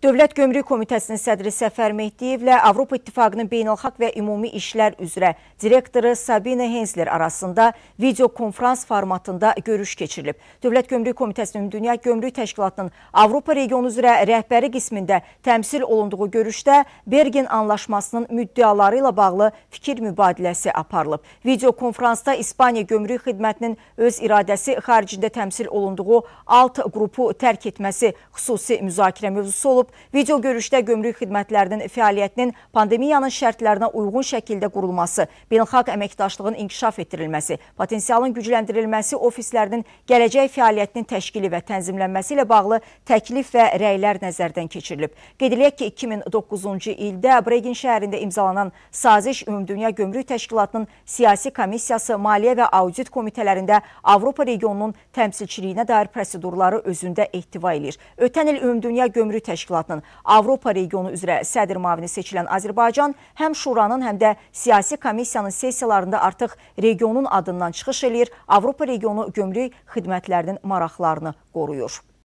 Dövlət Gömrük Komitəsinin sədri Səfər Mehdiyevlə Avropa İttifaqının beynəlxalq və ümumi işlər üzrə direktoru Sabine Hensler arasında videokonferans formatında görüş keçirilib. Dövlət Gömrük Komitəsinin Ümumdünya Gömrük Təşkilatının Avropa regionu üzrə rəhbəri qismində təmsil olunduğu görüşdə Bergen anlaşmasının müddəaları ilə bağlı fikir mübadiləsi aparılıb. Videokonferansda İspaniya Gömrük Xidmətinin öz iradəsi xaricində təmsil olunduğu alt qrupu tərk etməsi xüsusi müzakirə mövzusu olub. Video görüşdə gömrük xidmətlərinin fəaliyyətinin pandemiyanın şərtlərinə uyğun şəkildə qurulması, beynəlxalq əməkdaşlığın inkişaf etdirilməsi, potensialın gücləndirilməsi, ofislərinin gələcək fəaliyyətinin təşkili və tənzimlənməsi ilə bağlı təklif və rəylər nəzərdən keçirilib. Qeyd eləyək ki, 2009-cu ildə Bregin şəhərində imzalanan saziş Ümumdünya Gömrük Təşkilatının siyasi komissiyası, maliyyə və audit komitələrində Avropa regionunun təmsilçiliyinə dair prosedurları özündə ehtiva edir. Ötən il Ümumdünya Gömrük Təşkilatı təşkilatının Avropa regionu üzrə sədr mavini seçilən Azərbaycan həm şuranın, həm də siyasi komissiyanın sessiyalarında artıq regionun adından çıxış eləyir, Avropa regionu gömrük xidmətlərinin maraqlarını qoruyur.